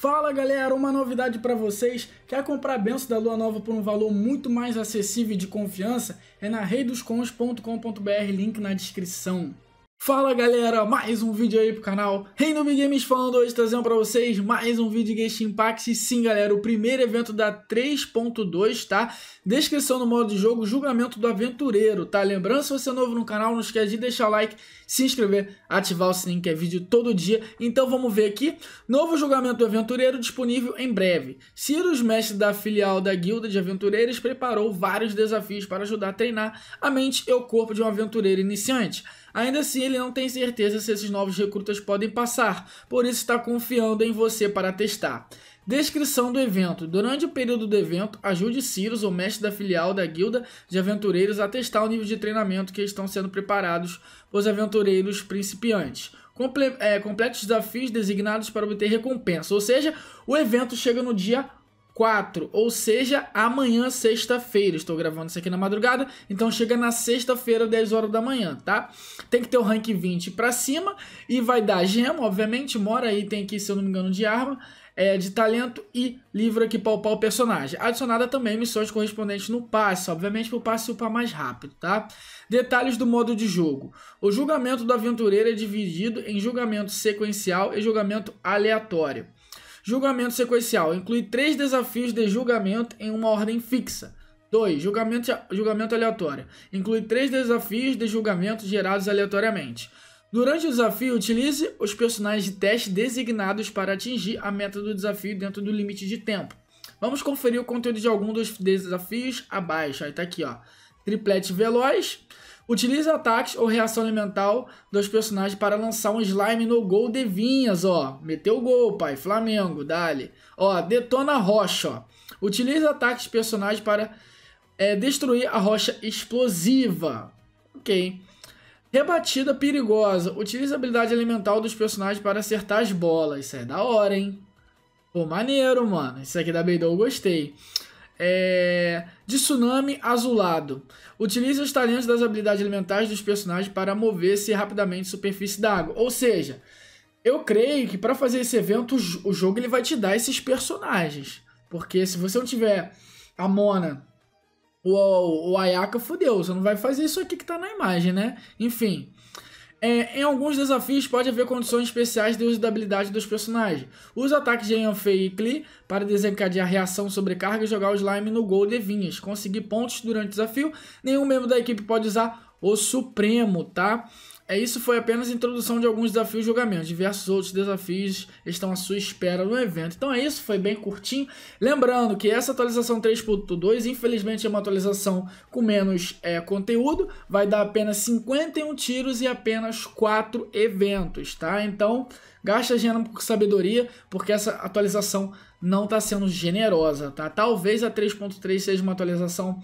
Fala galera, uma novidade para vocês, quer comprar a benção da lua nova por um valor muito mais acessível e de confiança? É na reidoscons.com.br, link na descrição. Fala galera, mais um vídeo aí pro canal Reino Big Games falando hoje, trazendo pra vocês mais um vídeo de Genshin Impact Sim galera, o primeiro evento da 3.2, tá? Descrição no modo de jogo, julgamento do aventureiro, tá? Lembrando, se você é novo no canal, não esquece de deixar o like, se inscrever, ativar o sininho que é vídeo todo dia Então vamos ver aqui, novo julgamento do aventureiro disponível em breve Cirus, mestre da filial da guilda de aventureiros, preparou vários desafios para ajudar a treinar a mente e o corpo de um aventureiro iniciante Ainda assim, ele não tem certeza se esses novos recrutas podem passar, por isso está confiando em você para testar. Descrição do evento. Durante o período do evento, ajude Sirius, o mestre da filial da guilda de aventureiros, a testar o nível de treinamento que estão sendo preparados os aventureiros principiantes. Comple é, complete os desafios designados para obter recompensa. Ou seja, o evento chega no dia 4, ou seja, amanhã, sexta-feira. Estou gravando isso aqui na madrugada, então chega na sexta-feira, 10 horas da manhã, tá? Tem que ter o rank 20 para cima e vai dar gema, obviamente, mora aí, tem aqui, se eu não me engano, de arma, é, de talento e livro aqui para upar o personagem. Adicionada também missões correspondentes no passe, obviamente para o passe upar mais rápido, tá? Detalhes do modo de jogo. O julgamento do aventureiro é dividido em julgamento sequencial e julgamento aleatório. Julgamento sequencial inclui três desafios de julgamento em uma ordem fixa. 2. Julgamento, julgamento aleatório inclui três desafios de julgamento gerados aleatoriamente. Durante o desafio, utilize os personagens de teste designados para atingir a meta do desafio dentro do limite de tempo. Vamos conferir o conteúdo de algum dos desafios abaixo. Aí tá aqui, ó. Triplete veloz. Utilize ataques ou reação elemental dos personagens para lançar um slime no gol de Vinhas, ó. Meteu o gol, pai. Flamengo, dale. Ó, detona a rocha, ó. Utilize ataques de personagens para é, destruir a rocha explosiva. Ok. Rebatida perigosa. Utilize a habilidade elemental dos personagens para acertar as bolas. Isso é da hora, hein? Pô, maneiro, mano. Isso aqui da Beidou eu gostei. É... De tsunami azulado. Utiliza os talentos das habilidades elementais dos personagens para mover-se rapidamente superfície d'água. Ou seja, eu creio que para fazer esse evento, o jogo ele vai te dar esses personagens. Porque se você não tiver a Mona o Ayaka, fudeu. Você não vai fazer isso aqui que tá na imagem, né? Enfim. É, em alguns desafios pode haver condições especiais de uso da habilidade dos personagens. Usa ataques de Yanfei e Klee para desencadear reação sobrecarga e jogar o slime no gol de vinhas. Conseguir pontos durante o desafio, nenhum membro da equipe pode usar o Supremo, tá? É, isso foi apenas a introdução de alguns desafios e julgamentos. Diversos outros desafios estão à sua espera no evento. Então é isso, foi bem curtinho. Lembrando que essa atualização 3.2, infelizmente, é uma atualização com menos é, conteúdo. Vai dar apenas 51 tiros e apenas 4 eventos, tá? Então, gasta dinheiro com sabedoria, porque essa atualização não está sendo generosa, tá? Talvez a 3.3 seja uma atualização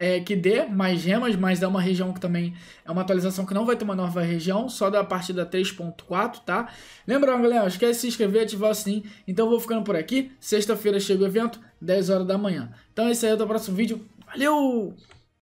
é, que dê mais gemas, mas é uma região que também é uma atualização que não vai ter uma nova região, só da partida da 3.4, tá? Lembrando, galera, esquece de se inscrever, ativar o sininho. Então eu vou ficando por aqui. Sexta-feira chega o evento, 10 horas da manhã. Então é isso aí, até o próximo vídeo. Valeu!